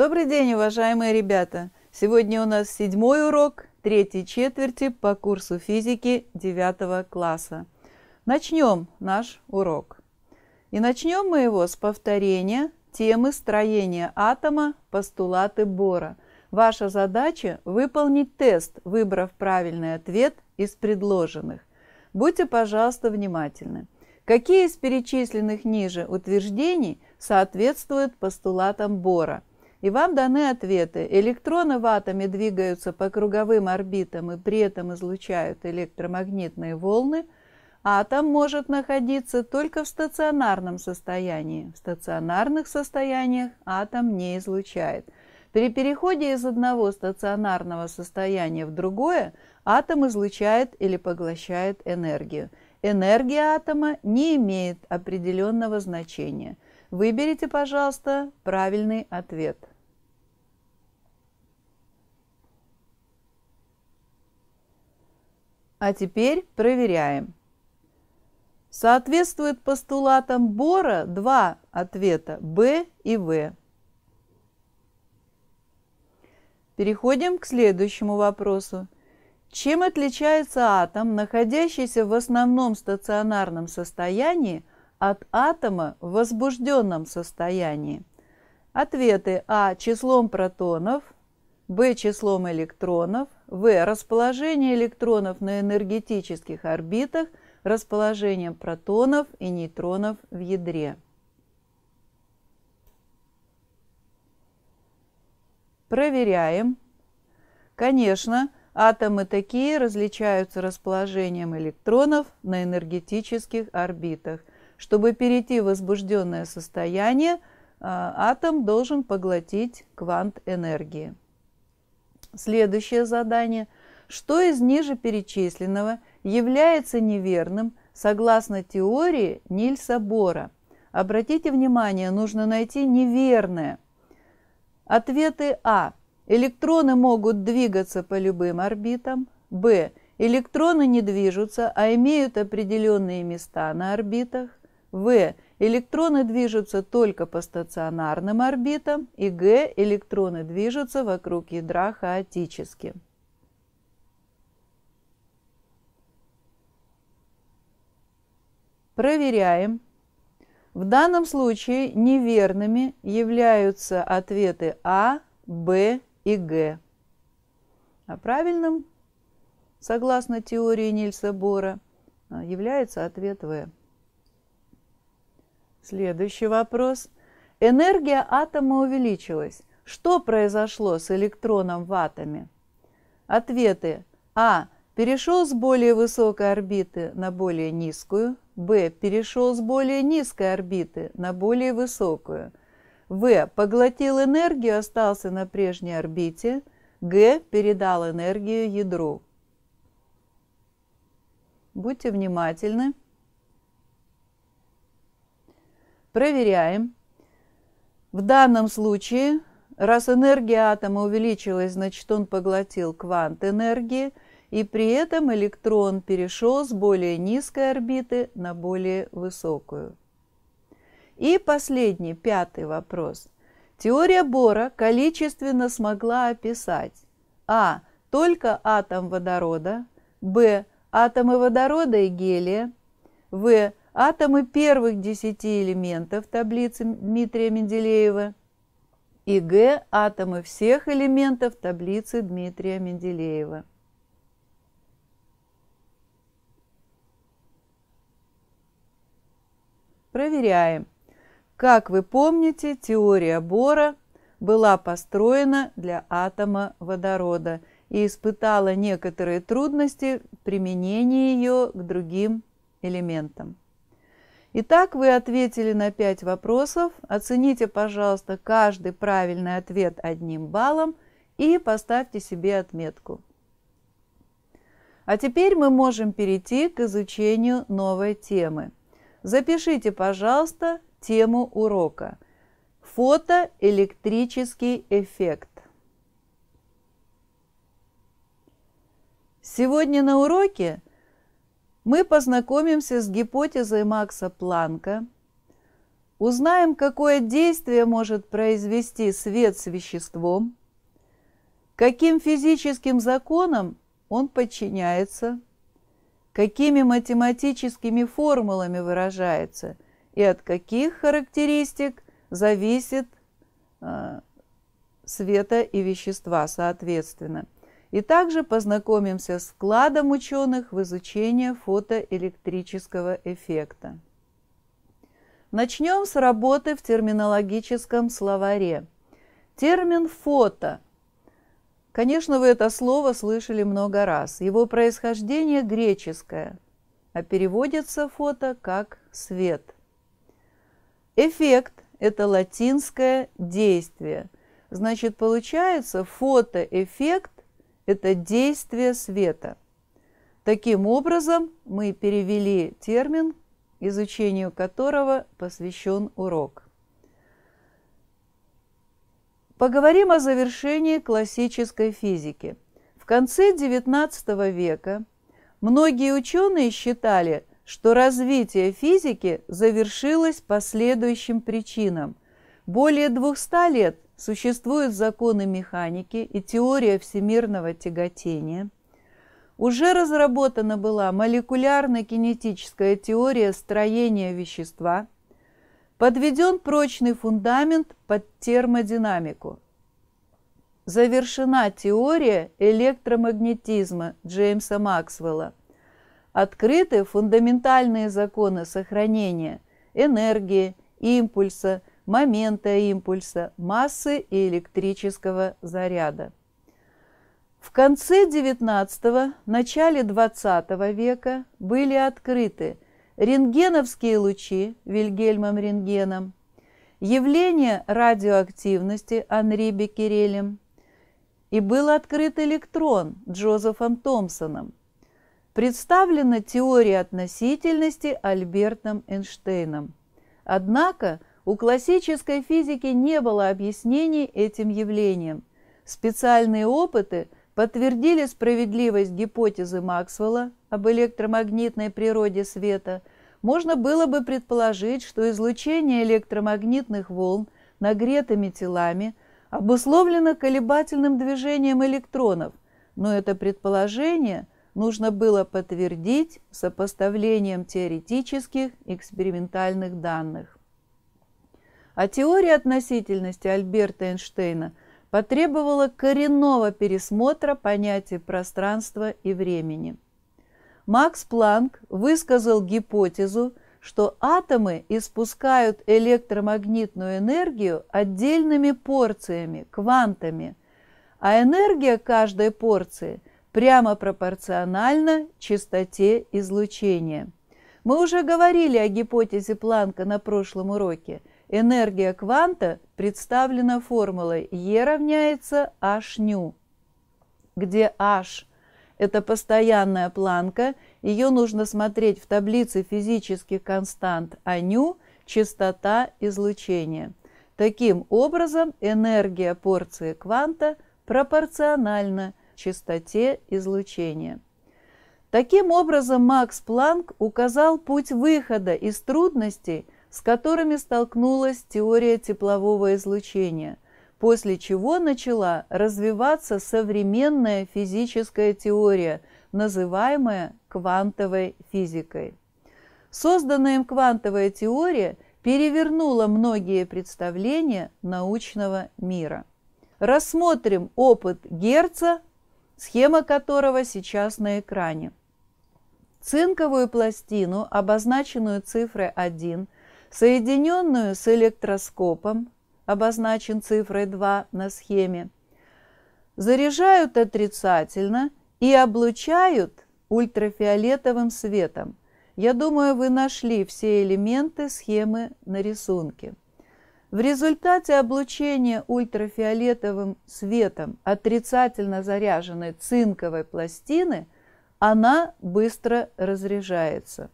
Добрый день, уважаемые ребята! Сегодня у нас седьмой урок третьей четверти по курсу физики девятого класса. Начнем наш урок. И начнем мы его с повторения темы строения атома постулаты Бора. Ваша задача – выполнить тест, выбрав правильный ответ из предложенных. Будьте, пожалуйста, внимательны. Какие из перечисленных ниже утверждений соответствуют постулатам Бора – и вам даны ответы. Электроны в атоме двигаются по круговым орбитам и при этом излучают электромагнитные волны. Атом может находиться только в стационарном состоянии. В стационарных состояниях атом не излучает. При переходе из одного стационарного состояния в другое атом излучает или поглощает энергию. Энергия атома не имеет определенного значения. Выберите, пожалуйста, правильный ответ. А теперь проверяем. Соответствует постулатам Бора два ответа Б и В. Переходим к следующему вопросу. Чем отличается атом, находящийся в основном стационарном состоянии, от атома в возбужденном состоянии? Ответы А числом протонов – b – числом электронов, в – расположение электронов на энергетических орбитах, расположением протонов и нейтронов в ядре. Проверяем. Конечно, атомы такие различаются расположением электронов на энергетических орбитах. Чтобы перейти в возбужденное состояние, а, атом должен поглотить квант энергии. Следующее задание. Что из ниже перечисленного является неверным согласно теории Нильса Бора? Обратите внимание, нужно найти неверное. Ответы А. Электроны могут двигаться по любым орбитам. Б. Электроны не движутся, а имеют определенные места на орбитах. В. Электроны движутся только по стационарным орбитам, и Г электроны движутся вокруг ядра хаотически. Проверяем. В данном случае неверными являются ответы А, Б и Г. А правильным, согласно теории Нильса Бора, а, является ответ В. Следующий вопрос. Энергия атома увеличилась. Что произошло с электроном в атоме? Ответы. А. Перешел с более высокой орбиты на более низкую. Б. Перешел с более низкой орбиты на более высокую. В. Поглотил энергию, остался на прежней орбите. Г. Передал энергию ядру. Будьте внимательны. Проверяем. В данном случае, раз энергия атома увеличилась, значит он поглотил квант энергии, и при этом электрон перешел с более низкой орбиты на более высокую. И последний, пятый вопрос. Теория Бора количественно смогла описать а. только атом водорода, б. атомы водорода и гелия, в атомы первых десяти элементов таблицы Дмитрия Менделеева и Г – атомы всех элементов таблицы Дмитрия Менделеева. Проверяем. Как вы помните, теория Бора была построена для атома водорода и испытала некоторые трудности в применении ее к другим элементам. Итак, вы ответили на 5 вопросов. Оцените, пожалуйста, каждый правильный ответ одним баллом и поставьте себе отметку. А теперь мы можем перейти к изучению новой темы. Запишите, пожалуйста, тему урока. Фотоэлектрический эффект. Сегодня на уроке мы познакомимся с гипотезой Макса Планка, узнаем, какое действие может произвести свет с веществом, каким физическим законам он подчиняется, какими математическими формулами выражается и от каких характеристик зависит а, света и вещества соответственно – и также познакомимся с вкладом ученых в изучение фотоэлектрического эффекта. Начнем с работы в терминологическом словаре. Термин «фото» Конечно, вы это слово слышали много раз. Его происхождение греческое, а переводится фото как «свет». Эффект – это латинское действие. Значит, получается фотоэффект это действие света. Таким образом, мы перевели термин, изучению которого посвящен урок. Поговорим о завершении классической физики. В конце XIX века многие ученые считали, что развитие физики завершилось по следующим причинам. Более 200 лет существуют законы механики и теория всемирного тяготения. Уже разработана была молекулярно-кинетическая теория строения вещества. Подведен прочный фундамент под термодинамику. Завершена теория электромагнетизма Джеймса Максвелла. Открыты фундаментальные законы сохранения энергии, импульса – момента импульса, массы и электрического заряда. В конце XIX – начале XX века были открыты рентгеновские лучи Вильгельмом Рентгеном, явление радиоактивности Анри Беккерелем и был открыт электрон Джозефом Томпсоном. Представлена теория относительности Альбертом Эйнштейном. Однако – у классической физики не было объяснений этим явлениям. Специальные опыты подтвердили справедливость гипотезы Максвелла об электромагнитной природе света. Можно было бы предположить, что излучение электромагнитных волн нагретыми телами обусловлено колебательным движением электронов, но это предположение нужно было подтвердить сопоставлением теоретических экспериментальных данных а теория относительности Альберта Эйнштейна потребовала коренного пересмотра понятий пространства и времени. Макс Планк высказал гипотезу, что атомы испускают электромагнитную энергию отдельными порциями, квантами, а энергия каждой порции прямо пропорциональна частоте излучения. Мы уже говорили о гипотезе Планка на прошлом уроке – Энергия кванта представлена формулой E равняется hν, где H – это постоянная планка, ее нужно смотреть в таблице физических констант, а ню – частота излучения. Таким образом, энергия порции кванта пропорциональна частоте излучения. Таким образом, Макс Планк указал путь выхода из трудностей – с которыми столкнулась теория теплового излучения, после чего начала развиваться современная физическая теория, называемая квантовой физикой. Созданная им квантовая теория перевернула многие представления научного мира. Рассмотрим опыт Герца, схема которого сейчас на экране. Цинковую пластину, обозначенную цифрой 1, соединенную с электроскопом, обозначен цифрой 2 на схеме, заряжают отрицательно и облучают ультрафиолетовым светом. Я думаю, вы нашли все элементы схемы на рисунке. В результате облучения ультрафиолетовым светом отрицательно заряженной цинковой пластины она быстро разряжается.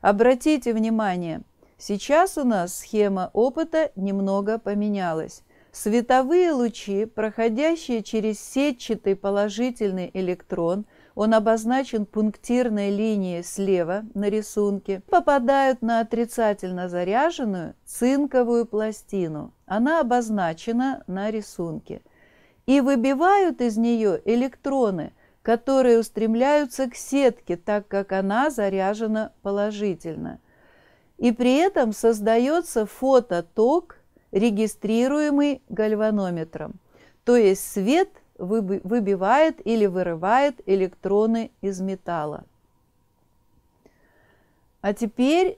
Обратите внимание – Сейчас у нас схема опыта немного поменялась. Световые лучи, проходящие через сетчатый положительный электрон, он обозначен пунктирной линией слева на рисунке, попадают на отрицательно заряженную цинковую пластину. Она обозначена на рисунке. И выбивают из нее электроны, которые устремляются к сетке, так как она заряжена положительно и при этом создается фототок, регистрируемый гальванометром. То есть свет выбивает или вырывает электроны из металла. А теперь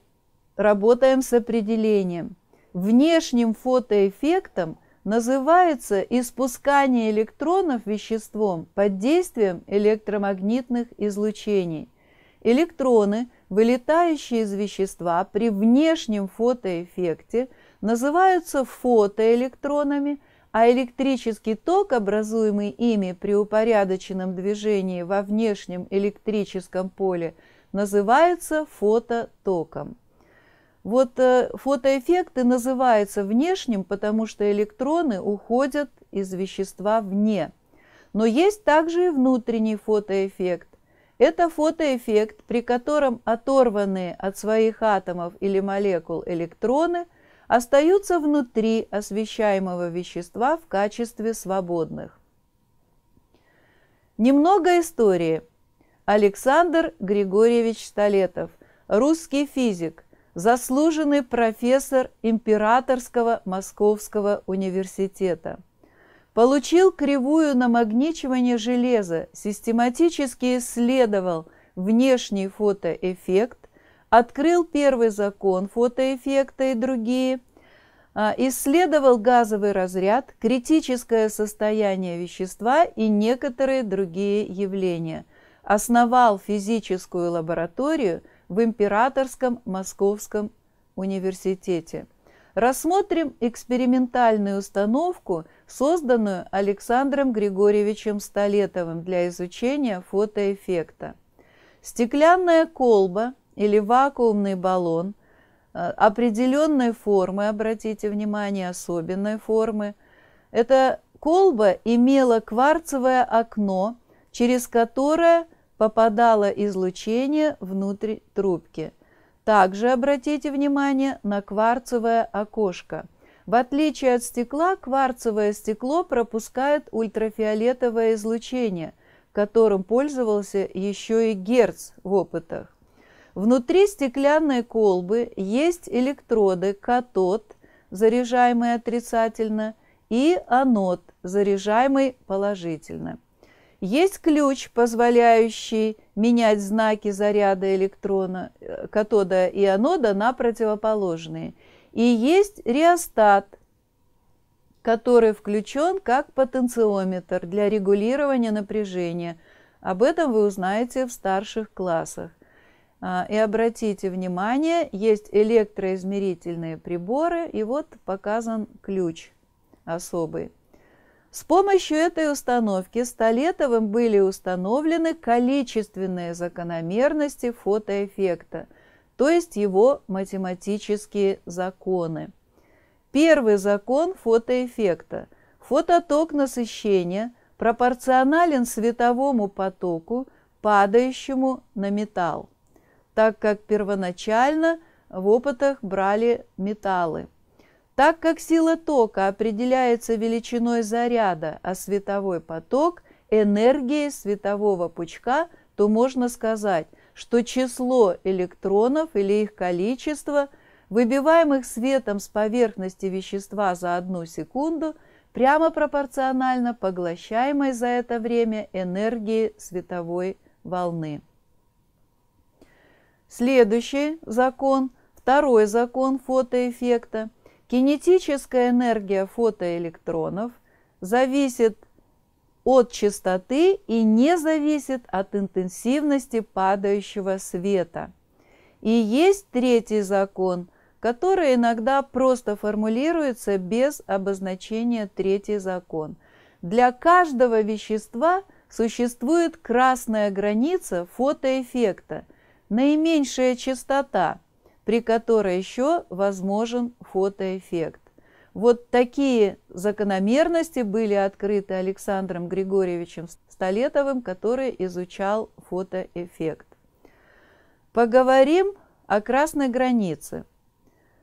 работаем с определением. Внешним фотоэффектом называется испускание электронов веществом под действием электромагнитных излучений. Электроны – вылетающие из вещества при внешнем фотоэффекте называются фотоэлектронами, а электрический ток, образуемый ими при упорядоченном движении во внешнем электрическом поле, называется фототоком. Вот э, фотоэффекты называются внешним, потому что электроны уходят из вещества вне. Но есть также и внутренний фотоэффект, это фотоэффект, при котором оторванные от своих атомов или молекул электроны остаются внутри освещаемого вещества в качестве свободных. Немного истории. Александр Григорьевич Столетов, русский физик, заслуженный профессор Императорского Московского университета – Получил кривую намагничивание железа, систематически исследовал внешний фотоэффект, открыл первый закон фотоэффекта и другие, а, исследовал газовый разряд, критическое состояние вещества и некоторые другие явления, основал физическую лабораторию в Императорском Московском университете. Рассмотрим экспериментальную установку – созданную Александром Григорьевичем Столетовым для изучения фотоэффекта. Стеклянная колба или вакуумный баллон э, определенной формы, обратите внимание, особенной формы. Эта колба имела кварцевое окно, через которое попадало излучение внутрь трубки. Также обратите внимание на кварцевое окошко – в отличие от стекла, кварцевое стекло пропускает ультрафиолетовое излучение, которым пользовался еще и Герц в опытах. Внутри стеклянной колбы есть электроды катод, заряжаемый отрицательно, и анод, заряжаемый положительно. Есть ключ, позволяющий менять знаки заряда электрона, э, катода и анода на противоположные – и есть реостат, который включен как потенциометр для регулирования напряжения. Об этом вы узнаете в старших классах. А, и обратите внимание, есть электроизмерительные приборы, и вот показан ключ особый. С помощью этой установки Столетовым были установлены количественные закономерности фотоэффекта – то есть его математические законы. Первый закон фотоэффекта. Фототок насыщения пропорционален световому потоку, падающему на металл, так как первоначально в опытах брали металлы. Так как сила тока определяется величиной заряда, а световой поток – энергией светового пучка, то можно сказать, что число электронов или их количество, выбиваемых светом с поверхности вещества за одну секунду, прямо пропорционально поглощаемой за это время энергии световой волны. Следующий закон, второй закон фотоэффекта. Кинетическая энергия фотоэлектронов зависит от частоты и не зависит от интенсивности падающего света. И есть третий закон, который иногда просто формулируется без обозначения третий закон. Для каждого вещества существует красная граница фотоэффекта, наименьшая частота, при которой еще возможен фотоэффект. Вот такие закономерности были открыты Александром Григорьевичем Столетовым, который изучал фотоэффект. Поговорим о красной границе.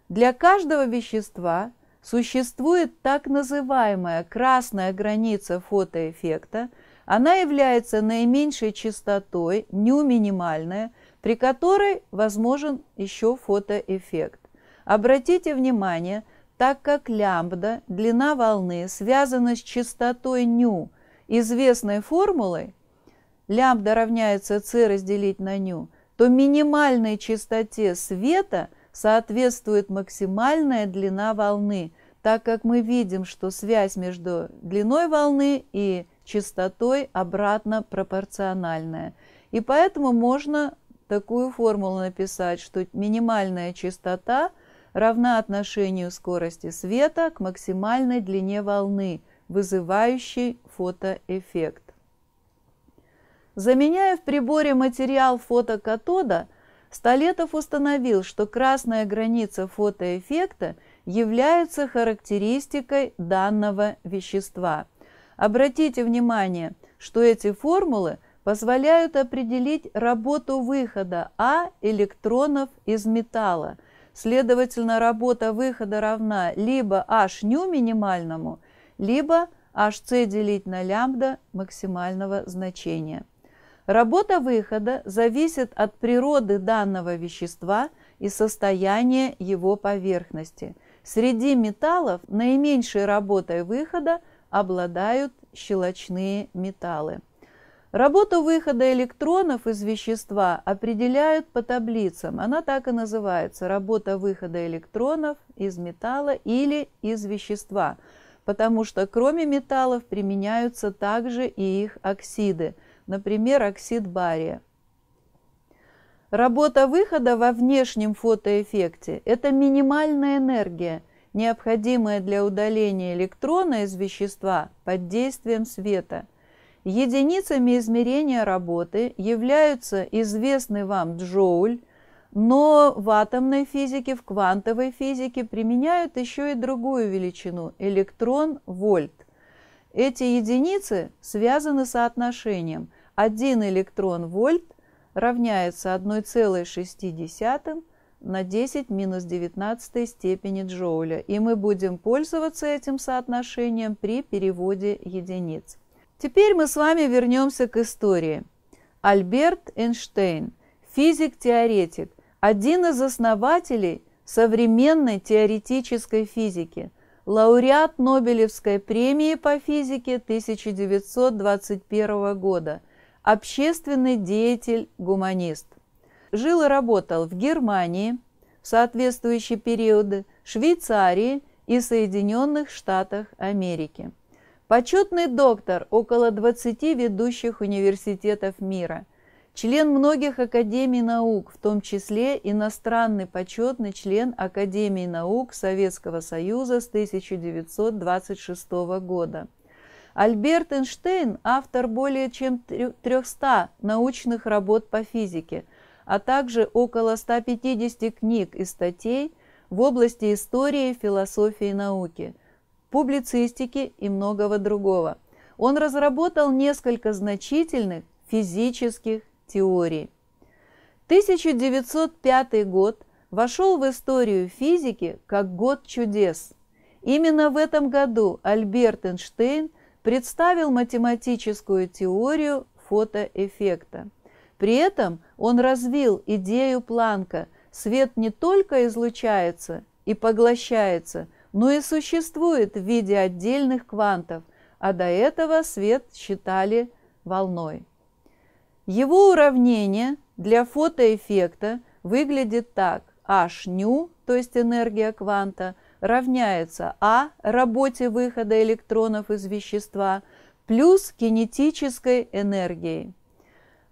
Для каждого вещества существует так называемая красная граница фотоэффекта. Она является наименьшей частотой, ню минимальная, при которой возможен еще фотоэффект. Обратите внимание – так как лямбда, длина волны, связана с частотой ню, известной формулой, лямбда равняется c разделить на ню, то минимальной частоте света соответствует максимальная длина волны, так как мы видим, что связь между длиной волны и частотой обратно пропорциональная. И поэтому можно такую формулу написать, что минимальная частота – равна отношению скорости света к максимальной длине волны, вызывающей фотоэффект. Заменяя в приборе материал фотокатода, Столетов установил, что красная граница фотоэффекта является характеристикой данного вещества. Обратите внимание, что эти формулы позволяют определить работу выхода А электронов из металла – Следовательно, работа выхода равна либо h ню минимальному, либо hc делить на лямбда максимального значения. Работа выхода зависит от природы данного вещества и состояния его поверхности. Среди металлов наименьшей работой выхода обладают щелочные металлы. Работу выхода электронов из вещества определяют по таблицам. Она так и называется – работа выхода электронов из металла или из вещества, потому что кроме металлов применяются также и их оксиды, например, оксид бария. Работа выхода во внешнем фотоэффекте – это минимальная энергия, необходимая для удаления электрона из вещества под действием света – Единицами измерения работы являются известный вам джоуль, но в атомной физике, в квантовой физике применяют еще и другую величину – электрон-вольт. Эти единицы связаны соотношением 1 электрон-вольт равняется 1,6 на 10 минус 19 степени джоуля, и мы будем пользоваться этим соотношением при переводе единиц. Теперь мы с вами вернемся к истории. Альберт Эйнштейн, физик-теоретик, один из основателей современной теоретической физики, лауреат Нобелевской премии по физике 1921 года, общественный деятель, гуманист. Жил и работал в Германии в соответствующие периоды, Швейцарии и Соединенных Штатах Америки. Почетный доктор около 20 ведущих университетов мира, член многих академий наук, в том числе иностранный почетный член Академии наук Советского Союза с 1926 года. Альберт Эйнштейн – автор более чем 300 научных работ по физике, а также около 150 книг и статей в области истории, философии и науки – публицистики и многого другого. Он разработал несколько значительных физических теорий. 1905 год вошел в историю физики как год чудес. Именно в этом году Альберт Эйнштейн представил математическую теорию фотоэффекта. При этом он развил идею Планка – свет не только излучается и поглощается, но и существует в виде отдельных квантов, а до этого свет считали волной. Его уравнение для фотоэффекта выглядит так. H ню, то есть энергия кванта, равняется А работе выхода электронов из вещества плюс кинетической энергией.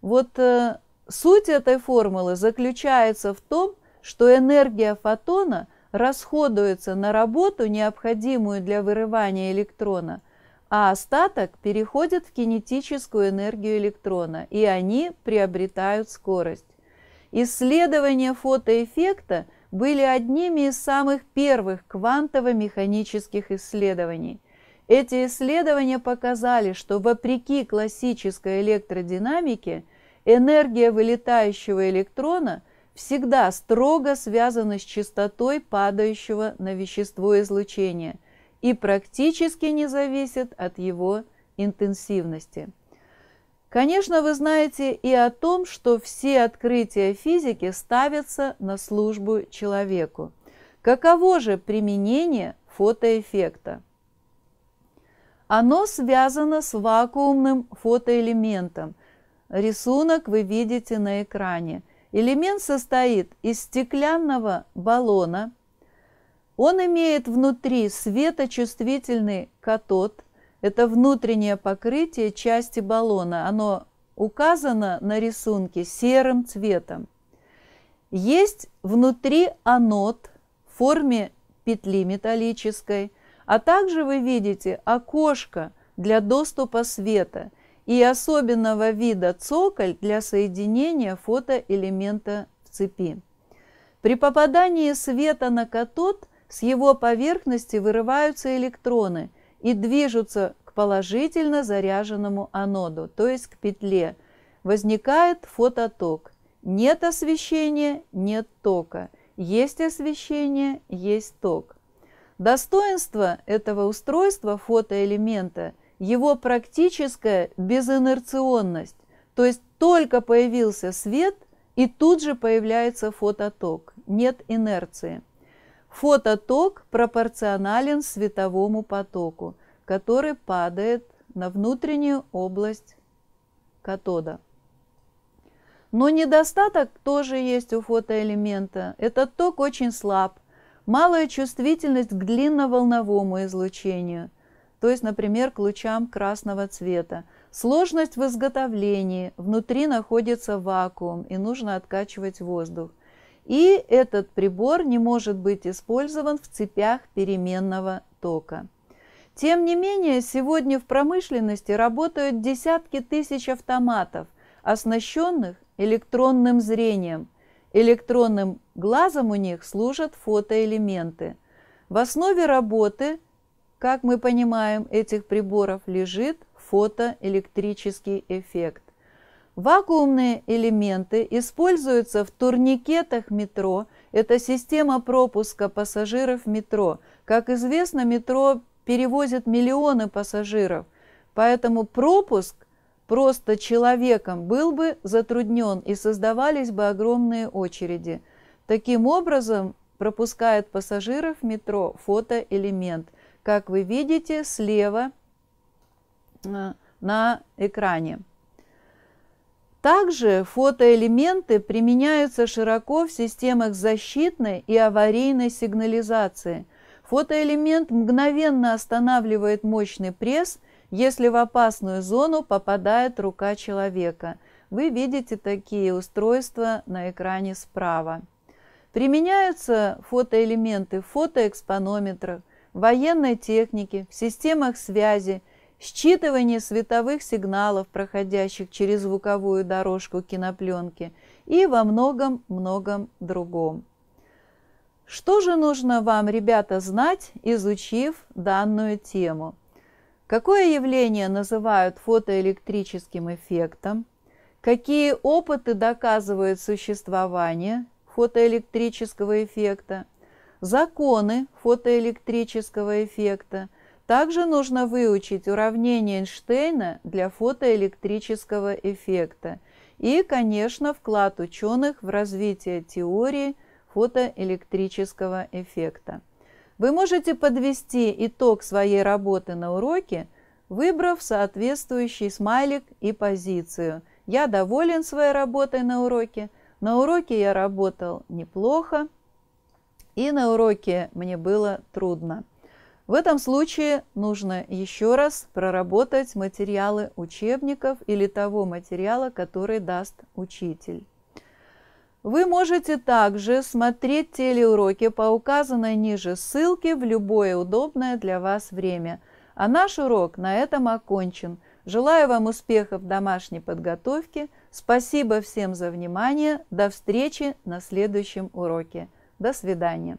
Вот э, суть этой формулы заключается в том, что энергия фотона – расходуется на работу, необходимую для вырывания электрона, а остаток переходит в кинетическую энергию электрона, и они приобретают скорость. Исследования фотоэффекта были одними из самых первых квантово-механических исследований. Эти исследования показали, что вопреки классической электродинамике, энергия вылетающего электрона – всегда строго связано с частотой падающего на вещество излучения и практически не зависит от его интенсивности. Конечно, вы знаете и о том, что все открытия физики ставятся на службу человеку. Каково же применение фотоэффекта? Оно связано с вакуумным фотоэлементом. Рисунок вы видите на экране – Элемент состоит из стеклянного баллона. Он имеет внутри светочувствительный катод. Это внутреннее покрытие части баллона. Оно указано на рисунке серым цветом. Есть внутри анод в форме петли металлической, а также вы видите окошко для доступа света – и особенного вида цоколь для соединения фотоэлемента в цепи. При попадании света на катод с его поверхности вырываются электроны и движутся к положительно заряженному аноду, то есть к петле. Возникает фототок. Нет освещения – нет тока. Есть освещение – есть ток. Достоинство этого устройства фотоэлемента – его практическая безинерционность, то есть только появился свет и тут же появляется фототок, нет инерции. Фототок пропорционален световому потоку, который падает на внутреннюю область катода. Но недостаток тоже есть у фотоэлемента. Этот ток очень слаб, малая чувствительность к длинноволновому излучению – то есть, например, к лучам красного цвета. Сложность в изготовлении. Внутри находится вакуум и нужно откачивать воздух. И этот прибор не может быть использован в цепях переменного тока. Тем не менее, сегодня в промышленности работают десятки тысяч автоматов, оснащенных электронным зрением. Электронным глазом у них служат фотоэлементы. В основе работы – как мы понимаем, этих приборов лежит фотоэлектрический эффект. Вакуумные элементы используются в турникетах метро. Это система пропуска пассажиров метро. Как известно, метро перевозит миллионы пассажиров. Поэтому пропуск просто человеком был бы затруднен и создавались бы огромные очереди. Таким образом, пропускает пассажиров метро фотоэлемент – как вы видите слева э, на экране. Также фотоэлементы применяются широко в системах защитной и аварийной сигнализации. Фотоэлемент мгновенно останавливает мощный пресс, если в опасную зону попадает рука человека. Вы видите такие устройства на экране справа. Применяются фотоэлементы в фотоэкспонометрах, военной техники, в системах связи, считывании световых сигналов, проходящих через звуковую дорожку кинопленки и во многом-многом другом. Что же нужно вам, ребята, знать, изучив данную тему? Какое явление называют фотоэлектрическим эффектом? Какие опыты доказывают существование фотоэлектрического эффекта? законы фотоэлектрического эффекта. Также нужно выучить уравнение Эйнштейна для фотоэлектрического эффекта и, конечно, вклад ученых в развитие теории фотоэлектрического эффекта. Вы можете подвести итог своей работы на уроке, выбрав соответствующий смайлик и позицию. Я доволен своей работой на уроке. На уроке я работал неплохо и на уроке мне было трудно. В этом случае нужно еще раз проработать материалы учебников или того материала, который даст учитель. Вы можете также смотреть телеуроки по указанной ниже ссылке в любое удобное для вас время. А наш урок на этом окончен. Желаю вам успехов в домашней подготовке. Спасибо всем за внимание. До встречи на следующем уроке. До свидания.